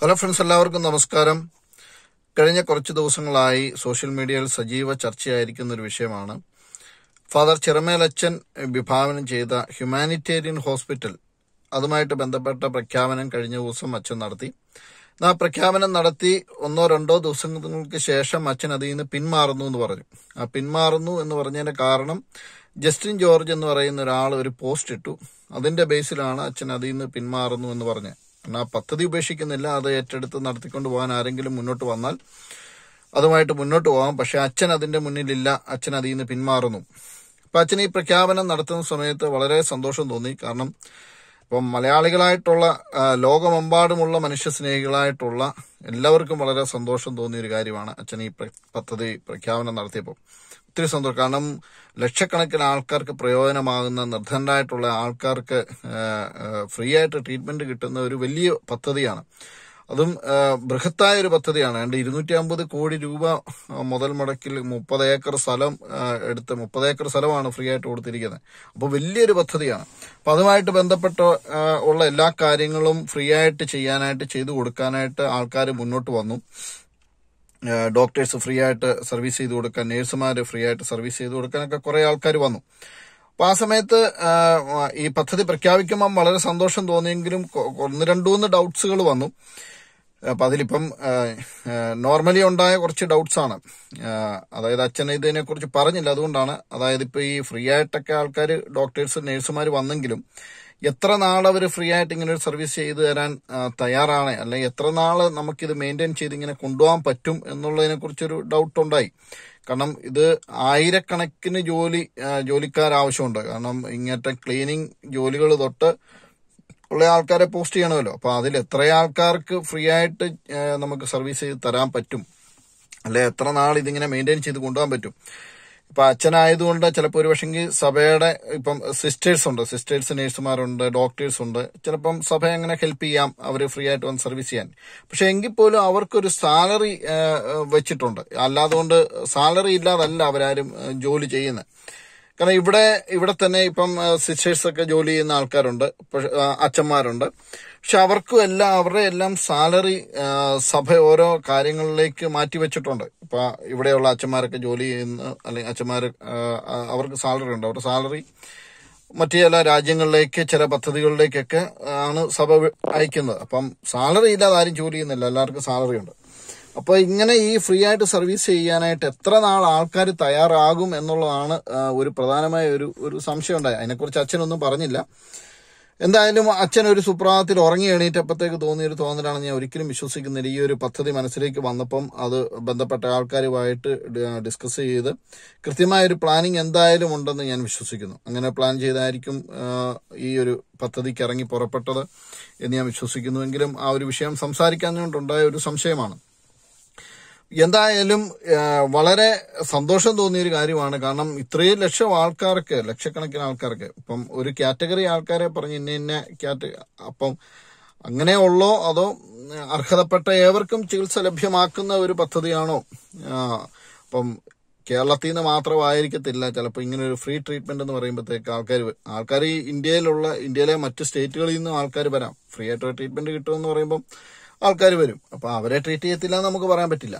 hello friends എല്ലാവർക്കും നമസ്കാരം കഴിഞ്ഞ കുറച്ച് ദിവസങ്ങളായി സോഷ്യൽ മീഡിയയിൽ സജീവ ചർച്ചയായിരിക്കുന്ന ഒരു വിഷയമാണ് ഫാദർ ചിറമേലച്ചൻ വിഭാവനം ചെയ്ത ഹ്യൂമാനിറ്റേറിയൻ ഹോസ്പിറ്റൽ അതുമായിട്ട് ബന്ധപ്പെട്ട പ്രഖ്യാപനം കഴിഞ്ഞ ദിവസം അച്ഛൻ നടത്തി ആ പ്രഖ്യാപനം നടത്തി ഒന്നോ രണ്ടോ ദിവസങ്ങൾക്ക് ശേഷം അച്ഛൻ അതിൽ നിന്ന് പിന്മാറുന്നു എന്ന് പറഞ്ഞു ആ പിന്മാറുന്നു എന്ന് പറഞ്ഞതിന്റെ കാരണം ജസ്റ്റിൻ ജോർജ് എന്ന് പറയുന്ന ഒരാൾ ഒരു പോസ്റ്റ് ഇട്ടു അതിന്റെ ബേസിലാണ് അച്ഛൻ അതിൽ നിന്ന് പിന്മാറുന്നു എന്ന് പറഞ്ഞ് കാരണം ആ പദ്ധതി ഉപേക്ഷിക്കുന്നില്ല അത് ഏറ്റെടുത്ത് നടത്തിക്കൊണ്ട് പോകാൻ ആരെങ്കിലും മുന്നോട്ട് വന്നാൽ അതുമായിട്ട് മുന്നോട്ട് പോകാം പക്ഷെ അച്ഛൻ അതിന്റെ മുന്നിലില്ല അച്ഛൻ അതിൽ നിന്ന് പിന്മാറുന്നു അപ്പൊ അച്ഛൻ ഈ പ്രഖ്യാപനം നടത്തുന്ന സമയത്ത് വളരെ സന്തോഷം തോന്നി കാരണം ഇപ്പം മലയാളികളായിട്ടുള്ള ലോകമെമ്പാടുമുള്ള മനുഷ്യസ്നേഹികളായിട്ടുള്ള എല്ലാവർക്കും വളരെ സന്തോഷം തോന്നിയ ഒരു കാര്യമാണ് അച്ഛൻ ഈ പദ്ധതി പ്രഖ്യാപനം നടത്തിയപ്പോൾ ഒത്തിരി സന്തോഷം കാരണം ലക്ഷക്കണക്കിന് ആൾക്കാർക്ക് പ്രയോജനമാകുന്ന നിർധനരായിട്ടുള്ള ആൾക്കാർക്ക് ഫ്രീ ആയിട്ട് ട്രീറ്റ്മെന്റ് കിട്ടുന്ന ഒരു വലിയ പദ്ധതിയാണ് അതും ബൃഹത്തായ ഒരു പദ്ധതിയാണ് അതിന്റെ ഇരുന്നൂറ്റി അമ്പത് കോടി രൂപ മുതൽ മുടക്കിൽ മുപ്പത് ഏക്കർ സ്ഥലം എടുത്ത് മുപ്പത് ഏക്കർ സ്ഥലമാണ് ഫ്രീ ആയിട്ട് കൊടുത്തിരിക്കുന്നത് അപ്പോൾ വലിയൊരു പദ്ധതിയാണ് അപ്പോൾ അതുമായിട്ട് ബന്ധപ്പെട്ട ഉള്ള എല്ലാ കാര്യങ്ങളും ഫ്രീ ആയിട്ട് ചെയ്യാനായിട്ട് ചെയ്തു കൊടുക്കാനായിട്ട് ആൾക്കാർ മുന്നോട്ട് വന്നു ഡോക്ടേഴ്സ് ഫ്രീ ആയിട്ട് സർവീസ് ചെയ്ത് കൊടുക്കാൻ നേഴ്സുമാർ ഫ്രീ ആയിട്ട് സർവീസ് ചെയ്ത് കൊടുക്കാനൊക്കെ കുറേ ആൾക്കാർ വന്നു അപ്പൊ ആ സമയത്ത് ഈ പദ്ധതി പ്രഖ്യാപിക്കുമ്പം വളരെ സന്തോഷം തോന്നിയെങ്കിലും ഒന്ന് രണ്ടു മൂന്ന് ഡൗട്ട്സുകൾ വന്നു അപ്പം അതിലിപ്പം നോർമലി ഉണ്ടായ കുറച്ച് ഡൗട്ട്സ് ആണ് അതായത് അച്ഛൻ ഇതിനെക്കുറിച്ച് പറഞ്ഞില്ല അതുകൊണ്ടാണ് അതായത് ഇപ്പോൾ ഈ ഫ്രീ ആയിട്ടൊക്കെ ആൾക്കാർ ഡോക്ടേഴ്സ് നേഴ്സുമാർ വന്നെങ്കിലും എത്ര നാൾ അവർ ഫ്രീ ആയിട്ട് ഇങ്ങനെ ഒരു സർവീസ് ചെയ്തു തരാൻ തയ്യാറാണ് അല്ലെങ്കിൽ എത്ര നാൾ നമുക്കിത് മെയിൻറ്റെയിൻ ചെയ്ത് ഇങ്ങനെ കൊണ്ടുപോകാൻ പറ്റും കുറിച്ചൊരു ഡൗട്ട് ഉണ്ടായി കാരണം ഇത് ആയിരക്കണക്കിന് ജോലി ജോലിക്കാർ ആവശ്യമുണ്ട് കാരണം ഇങ്ങനത്തെ ക്ലീനിങ് ജോലികൾ തൊട്ട് ഉള്ള ആൾക്കാരെ പോസ്റ്റ് ചെയ്യണമല്ലോ അപ്പോൾ അതിൽ എത്ര ആൾക്കാർക്ക് ഫ്രീ ആയിട്ട് നമുക്ക് സർവീസ് ചെയ്ത് തരാൻ പറ്റും അല്ലെ എത്ര നാൾ ഇതിങ്ങനെ മെയിൻറ്റെയിൻ ചെയ്ത് കൊണ്ടുപോകാൻ പറ്റും ഇപ്പൊ അച്ഛനായതുകൊണ്ട് ചിലപ്പോൾ ഒരു പക്ഷെങ്കിൽ സഭയുടെ ഇപ്പം സിസ്റ്റേഴ്സ് ഉണ്ട് സിസ്റ്റേഴ്സ് നേഴ്സുമാരുണ്ട് ഡോക്ടേഴ്സ് ഉണ്ട് ചിലപ്പം സഭ എങ്ങനെ ഹെൽപ്പ് ചെയ്യാം അവർ ഫ്രീ ആയിട്ട് വന്ന് സർവീസ് ചെയ്യാൻ പക്ഷെ എങ്കിൽ പോലും അവർക്കൊരു സാലറി വെച്ചിട്ടുണ്ട് അല്ലാതുകൊണ്ട് സാലറി ഇല്ലാതല്ല അവരാരും ജോലി ചെയ്യുന്നത് കാരണം ഇവിടെ ഇവിടെ തന്നെ ഇപ്പം സിസ്റ്റേഴ്സ് ഒക്കെ ജോലി ചെയ്യുന്ന ആൾക്കാരുണ്ട് അച്ഛന്മാരുണ്ട് പക്ഷെ അവർക്കും എല്ലാം അവരുടെ എല്ലാം സാലറി സഭ ഓരോ കാര്യങ്ങളിലേക്ക് മാറ്റി വെച്ചിട്ടുണ്ട് ഇപ്പൊ ഇവിടെയുള്ള അച്ഛന്മാരൊക്കെ ജോലി ചെയ്യുന്ന അല്ലെങ്കിൽ അച്ഛന്മാർ അവർക്ക് സാലറി ഉണ്ട് അവരുടെ സാലറി മറ്റു ചില രാജ്യങ്ങളിലേക്ക് ചില പദ്ധതികളിലേക്കൊക്കെ ആണ് സഭ അയക്കുന്നത് അപ്പം സാലറി ഇല്ലാതെ ആരും ജോലി ചെയ്യുന്നില്ല എല്ലാവർക്കും സാലറി ഉണ്ട് അപ്പോൾ ഇങ്ങനെ ഈ ഫ്രീ ആയിട്ട് സർവീസ് ചെയ്യാനായിട്ട് എത്ര നാൾ ആൾക്കാർ തയ്യാറാകും എന്നുള്ളതാണ് ഒരു പ്രധാനമായ ഒരു ഒരു സംശയം ഉണ്ടായത് അതിനെക്കുറിച്ച് അച്ഛനൊന്നും പറഞ്ഞില്ല എന്തായാലും അച്ഛൻ ഒരു സുപ്രഭാതത്തിൽ ഉറങ്ങി എണീറ്റപ്പോഴത്തേക്ക് തോന്നിയൊരു തോന്നലാണ് ഞാൻ ഒരിക്കലും വിശ്വസിക്കുന്നില്ല ഈ ഒരു പദ്ധതി മനസ്സിലേക്ക് വന്നപ്പം അത് ബന്ധപ്പെട്ട ആൾക്കാരുമായിട്ട് ഡിസ്കസ് ചെയ്ത് കൃത്യമായ ഒരു പ്ലാനിങ് എന്തായാലും ഉണ്ടെന്ന് ഞാൻ വിശ്വസിക്കുന്നു അങ്ങനെ പ്ലാൻ ചെയ്തായിരിക്കും ഈ ഒരു പദ്ധതിക്ക് ഇറങ്ങി പുറപ്പെട്ടത് എന്ന് ഞാൻ എങ്കിലും ആ ഒരു വിഷയം സംസാരിക്കാൻ കൊണ്ടുണ്ടായ ഒരു സംശയമാണ് എന്തായാലും വളരെ സന്തോഷം തോന്നിയ ഒരു കാര്യമാണ് കാരണം ഇത്രയും ലക്ഷം ആൾക്കാർക്ക് ലക്ഷക്കണക്കിന് ആൾക്കാർക്ക് ഇപ്പം ഒരു കാറ്റഗറി ആൾക്കാരെ പറഞ്ഞ് ഇന്ന ഇന്ന കാറ്റ അപ്പം അങ്ങനെ ഉള്ളോ അതോ അർഹതപ്പെട്ട ഏവർക്കും ചികിത്സ ലഭ്യമാക്കുന്ന ഒരു പദ്ധതിയാണോ അപ്പം കേരളത്തിൽ നിന്ന് മാത്രമായിരിക്കത്തില്ല ചിലപ്പോൾ ഇങ്ങനെ ഒരു ഫ്രീ ട്രീറ്റ്മെന്റ് എന്ന് പറയുമ്പോഴത്തേക്ക് ആൾക്കാർ ആൾക്കാർ ഇന്ത്യയിലുള്ള ഇന്ത്യയിലെ മറ്റ് സ്റ്റേറ്റുകളിൽ നിന്നും ആൾക്കാർ വരാം ഫ്രീ ആയിട്ടുള്ള ട്രീറ്റ്മെന്റ് കിട്ടുമെന്ന് പറയുമ്പം ആൾക്കാർ വരും അപ്പോൾ അവരെ ട്രീറ്റ് ചെയ്യത്തില്ല എന്ന് നമുക്ക് പറയാൻ പറ്റില്ല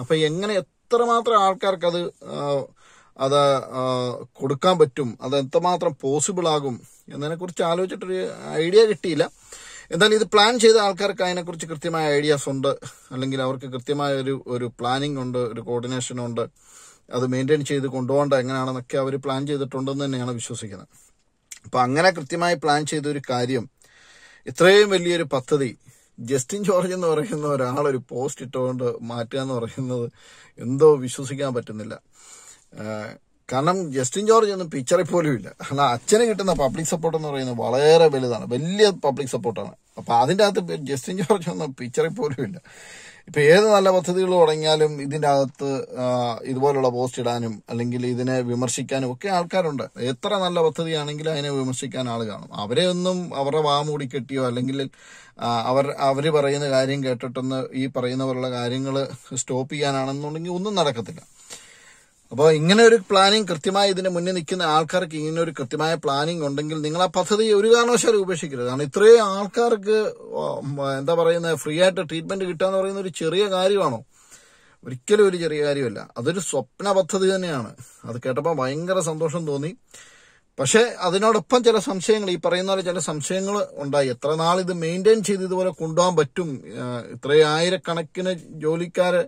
അപ്പോൾ എങ്ങനെ എത്രമാത്രം ആൾക്കാർക്ക് അത് അത് കൊടുക്കാൻ പറ്റും അത് എത്രമാത്രം പോസിബിൾ ആകും എന്നതിനെക്കുറിച്ച് ആലോചിച്ചിട്ടൊരു ഐഡിയ കിട്ടിയില്ല എന്തായാലും ഇത് പ്ലാൻ ചെയ്ത ആൾക്കാർക്ക് അതിനെക്കുറിച്ച് കൃത്യമായ ഐഡിയാസ് ഉണ്ട് അല്ലെങ്കിൽ അവർക്ക് കൃത്യമായ ഒരു ഒരു പ്ലാനിംഗ് ഉണ്ട് ഒരു കോർഡിനേഷൻ ഉണ്ട് അത് മെയിൻറ്റെയിൻ ചെയ്ത് കൊണ്ടുപോകേണ്ട എങ്ങനെയാണെന്നൊക്കെ അവർ പ്ലാൻ ചെയ്തിട്ടുണ്ടെന്ന് തന്നെയാണ് വിശ്വസിക്കുന്നത് അപ്പം അങ്ങനെ കൃത്യമായി പ്ലാൻ ചെയ്തൊരു കാര്യം ഇത്രയും വലിയൊരു പദ്ധതി ജസ്റ്റിൻ ജോർജ് എന്ന് പറയുന്ന ഒരാളൊരു പോസ്റ്റ് ഇട്ടുകൊണ്ട് മാറ്റുക എന്ന് പറയുന്നത് എന്തോ വിശ്വസിക്കാൻ പറ്റുന്നില്ല കാരണം ജസ്റ്റിൻ ജോർജ് ഒന്നും പിക്ചറിൽ പോലും ഇല്ല കാരണം അച്ഛന് കിട്ടുന്ന പബ്ലിക് സപ്പോർട്ട് എന്ന് പറയുന്നത് വളരെ വലുതാണ് വലിയ പബ്ലിക് സപ്പോർട്ടാണ് അപ്പം അതിൻ്റെ അകത്ത് ജസ്റ്റിൻ ജോർജ് ഒന്നും പിക്ചറിൽ പോലും ഇല്ല ഇപ്പം ഏത് നല്ല പദ്ധതികൾ തുടങ്ങിയാലും ഇതിൻ്റെ അകത്ത് ഇതുപോലുള്ള പോസ്റ്റ് ഇടാനും അല്ലെങ്കിൽ ഇതിനെ വിമർശിക്കാനും ഒക്കെ ആൾക്കാരുണ്ട് എത്ര നല്ല പദ്ധതിയാണെങ്കിലും അതിനെ വിമർശിക്കാൻ ആൾ കാണും അവരെ ഒന്നും അവരുടെ വാമൂടി കെട്ടിയോ അല്ലെങ്കിൽ അവർ അവർ പറയുന്ന കാര്യം കേട്ടിട്ടൊന്ന് ഈ പറയുന്ന പോലുള്ള കാര്യങ്ങൾ സ്റ്റോപ്പ് ചെയ്യാനാണെന്നുണ്ടെങ്കിൽ ഒന്നും നടക്കത്തില്ല അപ്പോൾ ഇങ്ങനെ ഒരു പ്ലാനിങ് കൃത്യമായി ഇതിന് മുന്നിൽ നിൽക്കുന്ന ആൾക്കാർക്ക് ഇങ്ങനെ ഒരു കൃത്യമായ പ്ലാനിങ് ഉണ്ടെങ്കിൽ നിങ്ങൾ ആ പദ്ധതി ഒരു കാരണവശാലും ഉപേക്ഷിക്കരുത് കാരണം ഇത്രയും ആൾക്കാർക്ക് എന്താ പറയുന്നത് ഫ്രീ ആയിട്ട് ട്രീറ്റ്മെന്റ് കിട്ടുക എന്ന് പറയുന്ന ഒരു ചെറിയ കാര്യമാണോ ഒരിക്കലും ഒരു ചെറിയ കാര്യമല്ല അതൊരു സ്വപ്ന പദ്ധതി തന്നെയാണ് അത് കേട്ടപ്പോൾ ഭയങ്കര സന്തോഷം തോന്നി പക്ഷേ അതിനോടൊപ്പം ചില സംശയങ്ങൾ ഈ പറയുന്ന പോലെ ചില സംശയങ്ങൾ ഉണ്ടായി എത്ര നാൾ ഇത് മെയിൻറ്റെയിൻ ചെയ്ത് ഇതുപോലെ കൊണ്ടുപോകാൻ പറ്റും ഇത്രയും ആയിരക്കണക്കിന് ജോലിക്കാരെ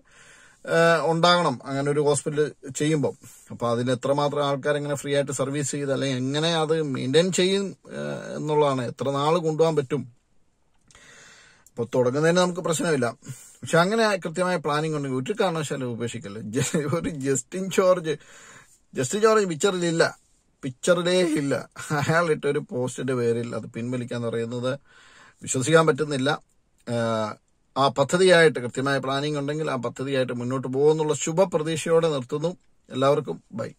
ഉണ്ടാകണം അങ്ങനെ ഒരു ഹോസ്പിറ്റൽ ചെയ്യുമ്പോൾ അപ്പോൾ അതിൽ എത്രമാത്രം ആൾക്കാർ എങ്ങനെ ഫ്രീ ആയിട്ട് സർവീസ് ചെയ്ത് അല്ലെങ്കിൽ എങ്ങനെ അത് മെയിൻറ്റെയിൻ ചെയ്യും എന്നുള്ളതാണ് എത്ര നാൾ കൊണ്ടുപോകാൻ പറ്റും അപ്പോൾ തുടങ്ങുന്നതിന് നമുക്ക് പ്രശ്നമില്ല പക്ഷെ അങ്ങനെ കൃത്യമായ പ്ലാനിംഗ് ഉണ്ടെങ്കിൽ ഒരു കാരണവശാലും ഉപേക്ഷിക്കല്ലേ ഒരു ജസ്റ്റിൻ ജോർജ് ജസ്റ്റിൻ ജോർജ് പിക്ചറിലില്ല പിക്ചറിലേ ഇല്ല അയാൾ ഇട്ട ഒരു പോസ്റ്റിന്റെ പേരിൽ അത് പിൻവലിക്കാന്ന് പറയുന്നത് വിശ്വസിക്കാൻ പറ്റുന്നില്ല ആ പദ്ധതിയായിട്ട് കൃത്യമായ പ്ലാനിംഗ് ഉണ്ടെങ്കിൽ ആ പദ്ധതിയായിട്ട് മുന്നോട്ട് പോകുമെന്നുള്ള ശുഭപ്രതീക്ഷയോടെ നിർത്തുന്നു എല്ലാവർക്കും ബൈ